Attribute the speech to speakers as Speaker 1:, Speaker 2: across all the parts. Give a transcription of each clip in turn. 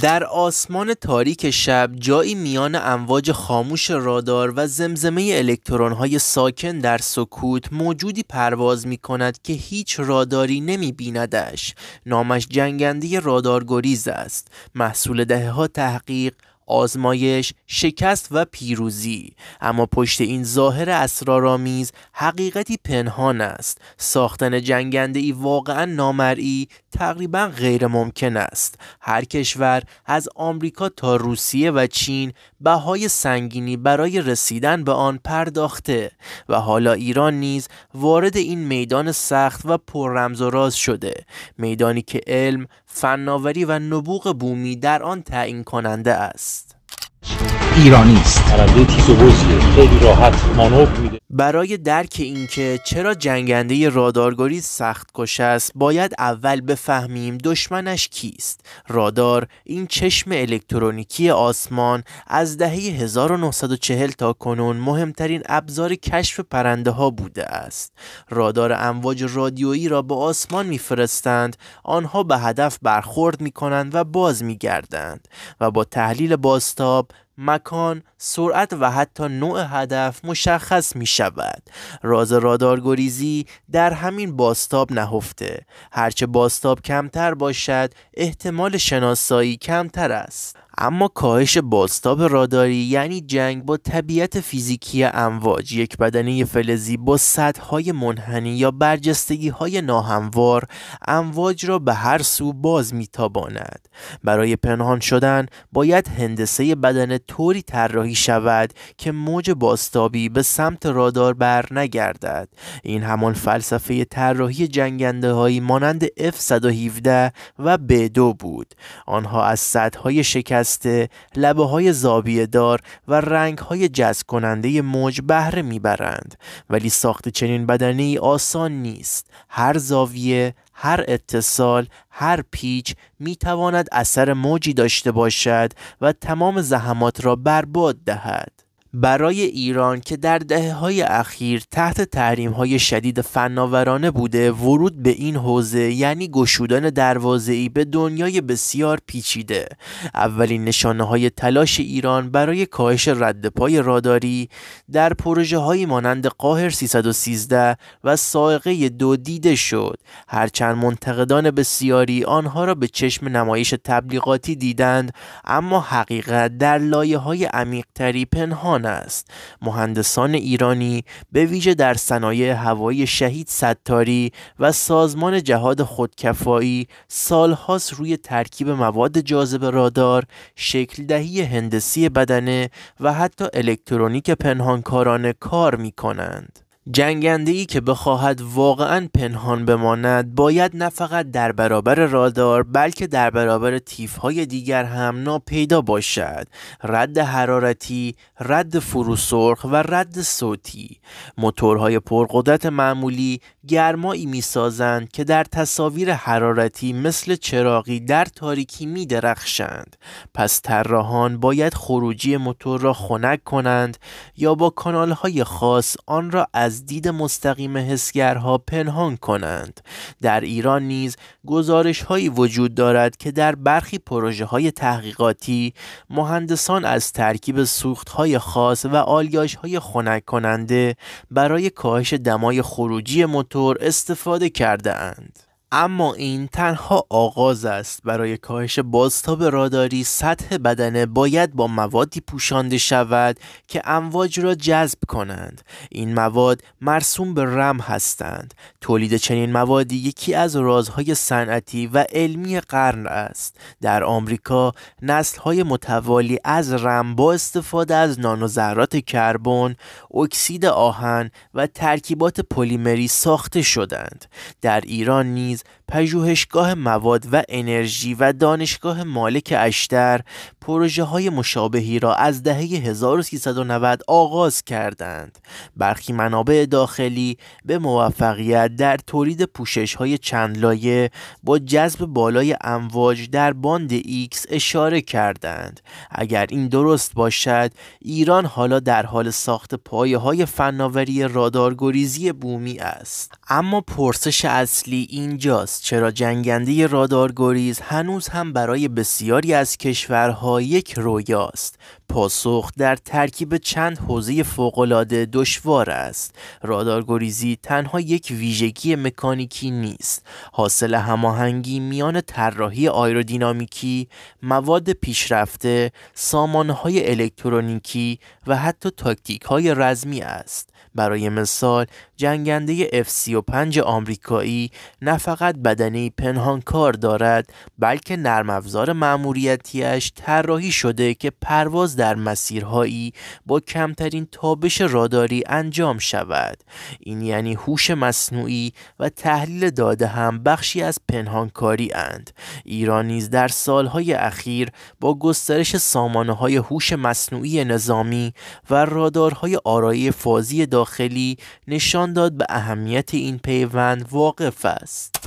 Speaker 1: در آسمان تاریک شب جایی میان امواج خاموش رادار و زمزمه های ساکن در سکوت موجودی پرواز می کند که هیچ راداری نمی بیندش. نامش جنگنده رادارگریز است. محصول دهه تحقیق، آزمایش، شکست و پیروزی اما پشت این ظاهر اسرارآمیز حقیقتی پنهان است ساختن جنگنده ای واقعا نامرئی تقریبا غیر ممکن است هر کشور از آمریکا تا روسیه و چین بهای سنگینی برای رسیدن به آن پرداخته و حالا ایران نیز وارد این میدان سخت و پر رمز و راز شده میدانی که علم فناوری و نبوغ بومی در آن تعیین کننده است. ایرانی برای درک اینکه چرا جنگنده رادارگوری سخت کش است باید اول بفهمیم دشمنش کیست رادار این چشم الکترونیکی آسمان از دهه 1940 تا کنون مهمترین ابزار کشف پرنده ها بوده است رادار امواج رادیویی را به آسمان میفرستند آنها به هدف برخورد می کنند و باز می گردند و با تحلیل باستاب مکان، سرعت و حتی نوع هدف مشخص می شود. راز رادارگریزی در همین باستاب نهفته. هرچه باستاب کمتر باشد، احتمال شناسایی کمتر است. اما کاهش بازتاب راداری یعنی جنگ با طبیعت فیزیکی امواج یک بدنه فلزی با سدهای منحنی یا برجستگی های ناهموار امواج را به هر سو باز میتاباند برای پنهان شدن باید هندسه بدن طوری طراحی شود که موج بازتابی به سمت رادار بر نگردد این همان فلسفه طراحی جنگنده هایی مانند F117 و B2 بود آنها از های شکست بسته، لبه های زابیه دار و رنگ های جذب کننده موج بهره میبرند ولی ساخت چنین بدنی آسان نیست. هر زاویه، هر اتصال، هر پیچ میتواند اثر موجی داشته باشد و تمام زحمات را برباد دهد. برای ایران که در دهه های اخیر تحت تحریم های شدید فناورانه بوده ورود به این حوزه یعنی گشودن دروازه ای به دنیای بسیار پیچیده اولین نشانه های تلاش ایران برای کاهش رد پای راداری در پروژه های مانند قاهر 313 و سائقه دو دیده شد هرچند منتقدان بسیاری آنها را به چشم نمایش تبلیغاتی دیدند اما حقیقت در لایه های پنهان است مهندسان ایرانی به ویژه در صنایع هوایی شهید ستاری و سازمان جهاد خودکفایی سالهاست روی ترکیب مواد جاذب رادار شکل دهی هندسی بدنه و حتی الکترونیک پنهانکارانه کار می کنند جنگنده ای که بخواهد واقعا پنهان بماند باید نه فقط در برابر رادار بلکه در برابر تیف های دیگر هم ناپیدا باشد رد حرارتی، رد فروسرخ و رد صوتی موتورهای پرقدرت معمولی گرمایی میسازند که در تصاویر حرارتی مثل چراغی در تاریکی می درخشند پس طراحان باید خروجی موتور را خنک کنند یا با کانالهای خاص آن را از از دید مستقیم حسگرها پنهان کنند در ایران نیز گزارش هایی وجود دارد که در برخی پروژه های تحقیقاتی مهندسان از ترکیب سوخت های خاص و آلیاژ های خنک کننده برای کاهش دمای خروجی موتور استفاده کرده اند اما این تنها آغاز است برای کاهش بازتاب راداری سطح بدنه باید با موادی پوشانده شود که امواج را جذب کنند این مواد مرسوم به رم هستند تولید چنین موادی یکی از رازهای صنعتی و علمی قرن است در آمریکا نسلهای متوالی از رم با استفاده از نانوذرات کربن اکسید آهن و ترکیبات پلیمری ساخته شدند در ایران نیز پژوهشگاه مواد و انرژی و دانشگاه مالک اشتر پروژه های مشابهی را از دهه 1390 آغاز کردند. برخی منابع داخلی به موفقیت در تولید پوشش های چند لایه با جذب بالای امواج در باند ایکس اشاره کردند. اگر این درست باشد ایران حالا در حال ساخت پایه های فناوری رادارگریزی بومی است. اما پرسش اصلی اینجا چرا جنگنده رادارگوریز هنوز هم برای بسیاری از کشورها یک رویاست پاسخ در ترکیب چند حوزه فوقالعاده دشوار است رادارگریزی تنها یک ویژگی مکانیکی نیست حاصل هماهنگی میان طراحی آیرودینامیکی مواد پیشرفته سامانهای الکترونیکی و حتی تاکتیک های رزمی است برای مثال جنگنده F-35 آمریکایی نه فقط بدنه پنهانکار دارد بلکه نرم افزار مأموریتیش طراحی شده که پرواز در مسیرهایی با کمترین تابش راداری انجام شود این یعنی هوش مصنوعی و تحلیل داده هم بخشی از پنهانکاری اند ایران نیز در سالهای اخیر با گسترش سامانه های هوش مصنوعی نظامی و رادارهای آرایی فازی داخلی نشان داد به اهمیت این پیوند واقف است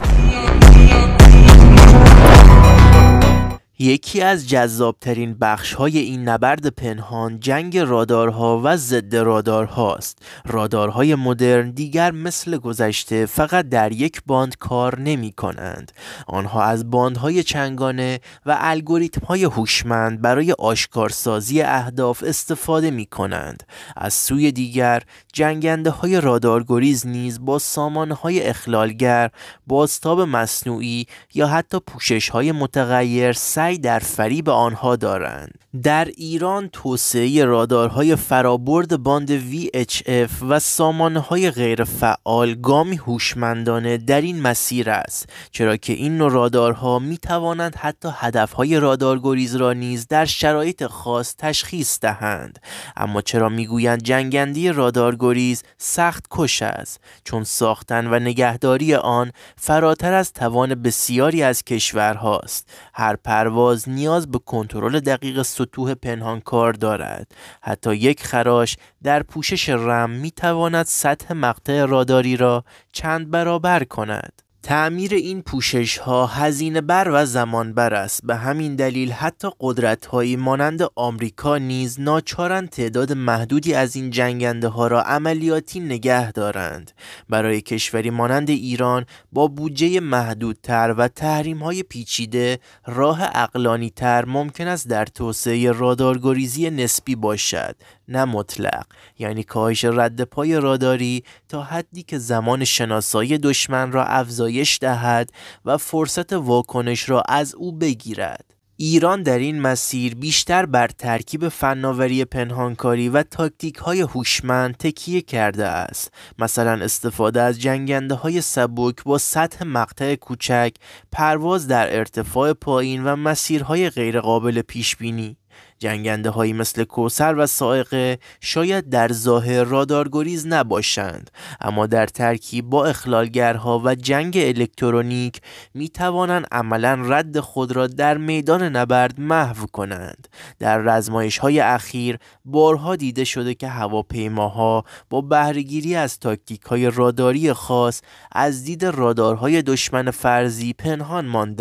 Speaker 1: یکی از جذابترین بخش های این نبرد پنهان جنگ رادارها و ضد رادارهاست. رادارهای مدرن دیگر مثل گذشته فقط در یک باند کار نمی کنند. آنها از باندهای چنگانه و الگوریتم های هوشمند برای آشکارسازی اهداف استفاده می کنند. از سوی دیگر جنگنده های رادارگریز نیز با سامان های اخلالگر، بازتاب مصنوعی یا حتی پوشش های متغیر سعی در فریب آنها دارند در ایران توسعه رادارهای فرابرد باند VHF و سامانهای غیرفعال گامی هوشمندانه در این مسیر است چرا که این نوع رادارها می توانند حتی هدفهای رادارگریز را نیز در شرایط خاص تشخیص دهند اما چرا میگویند جنگندی رادارگریز سخت کش است چون ساختن و نگهداری آن فراتر از توان بسیاری از کشورهاست هر پرواز پرواز نیاز به کنترل دقیق سطوح پنهانکار دارد حتی یک خراش در پوشش رم می تواند سطح مقطع راداری را چند برابر کند تعمیر این پوشش ها هزینه بر و زمان بر است به همین دلیل حتی قدرت هایی مانند آمریکا نیز ناچارند تعداد محدودی از این جنگنده ها را عملیاتی نگه دارند برای کشوری مانند ایران با بودجه محدودتر و تحریم های پیچیده راه اقلانی تر ممکن است در توسعه رادارگریزی نسبی باشد نه مطلق یعنی کاهش رد پای راداری تا حدی که زمان شناسایی دشمن را افزای افزایش دهد و فرصت واکنش را از او بگیرد ایران در این مسیر بیشتر بر ترکیب فناوری پنهانکاری و تاکتیک های هوشمند تکیه کرده است مثلا استفاده از جنگنده های سبک با سطح مقطع کوچک پرواز در ارتفاع پایین و مسیرهای غیرقابل پیش بینی جنگنده هایی مثل کوسر و سائقه شاید در ظاهر رادارگریز نباشند اما در ترکیب با اخلالگرها و جنگ الکترونیک می توانند عملا رد خود را در میدان نبرد محو کنند در رزمایش های اخیر بارها دیده شده که هواپیماها با بهرهگیری از تاکتیک های راداری خاص از دید رادارهای دشمن فرضی پنهان ماندهاند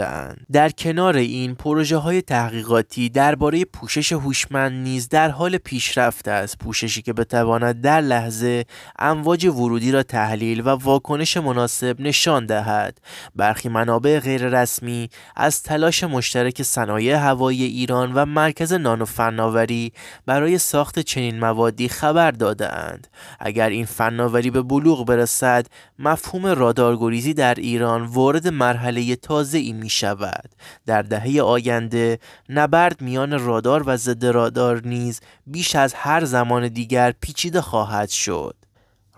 Speaker 1: در کنار این پروژه های تحقیقاتی درباره پوشش پوشش هوشمند نیز در حال پیشرفت است پوششی که بتواند در لحظه امواج ورودی را تحلیل و واکنش مناسب نشان دهد برخی منابع غیررسمی از تلاش مشترک صنایع هوایی ایران و مرکز نانو فناوری برای ساخت چنین موادی خبر دادهاند اگر این فناوری به بلوغ برسد مفهوم رادارگریزی در ایران وارد مرحله تازه ای می شود در دهه آینده نبرد میان رادار و ضد رادار نیز بیش از هر زمان دیگر پیچیده خواهد شد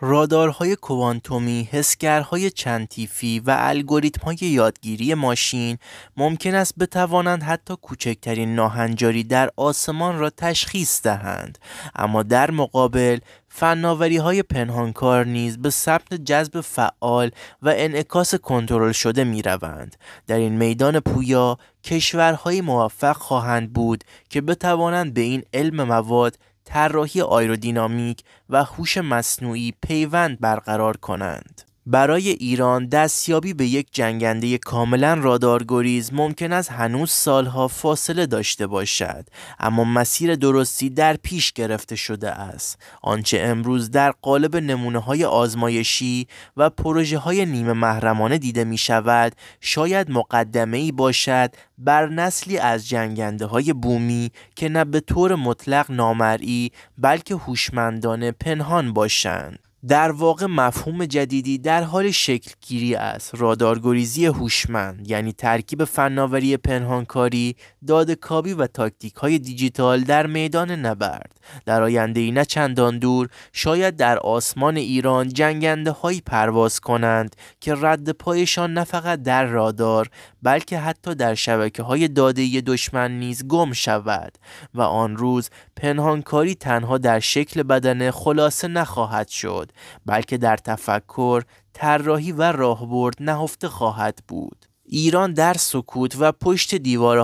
Speaker 1: رادارهای کوانتومی، حسگرهای چندتیفی و الگوریتم‌های یادگیری ماشین ممکن است بتوانند حتی کوچکترین ناهنجاری در آسمان را تشخیص دهند اما در مقابل فناوری های پنهانکار نیز به سمت جذب فعال و انعکاس کنترل شده می روند. در این میدان پویا کشورهای موفق خواهند بود که بتوانند به این علم مواد طراحی آیرودینامیک و هوش مصنوعی پیوند برقرار کنند. برای ایران دستیابی به یک جنگنده کاملا رادارگریز ممکن است هنوز سالها فاصله داشته باشد اما مسیر درستی در پیش گرفته شده است آنچه امروز در قالب نمونه های آزمایشی و پروژه های نیمه محرمانه دیده می شود شاید مقدمه ای باشد بر نسلی از جنگنده های بومی که نه به طور مطلق نامرئی بلکه هوشمندانه پنهان باشند در واقع مفهوم جدیدی در حال شکل گیری است رادارگریزی هوشمند یعنی ترکیب فناوری پنهانکاری کابی و تاکتیک های دیجیتال در میدان نبرد در آینده ای نه چندان دور شاید در آسمان ایران جنگنده هایی پرواز کنند که رد پایشان نه فقط در رادار بلکه حتی در شبکه های داده دشمن نیز گم شود و آن روز پنهانکاری تنها در شکل بدنه خلاصه نخواهد شد بلکه در تفکر طراحی و راهبرد نهفته خواهد بود ایران در سکوت و پشت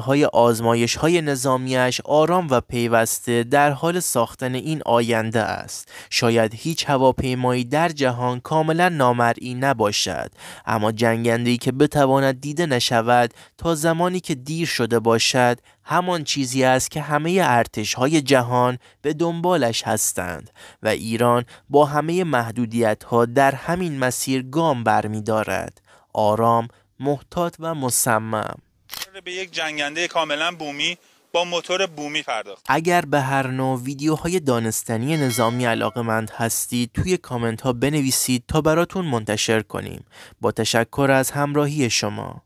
Speaker 1: های آزمایش های نظامیش آرام و پیوسته در حال ساختن این آینده است. شاید هیچ هواپیمایی در جهان کاملا نامرئی نباشد اما جنگندهی که بتواند دیده نشود تا زمانی که دیر شده باشد همان چیزی است که همه ارتش های جهان به دنبالش هستند و ایران با همه محدودیت ها در همین مسیر گام برمیدارد. آرام محتاط و مصمم به یک جنگنده کاملا بومی با موتور بومی پرداخت اگر به هر نوع ویدیوهای دانستنی نظامی مند هستید توی کامنت ها بنویسید تا براتون منتشر کنیم با تشکر از همراهی شما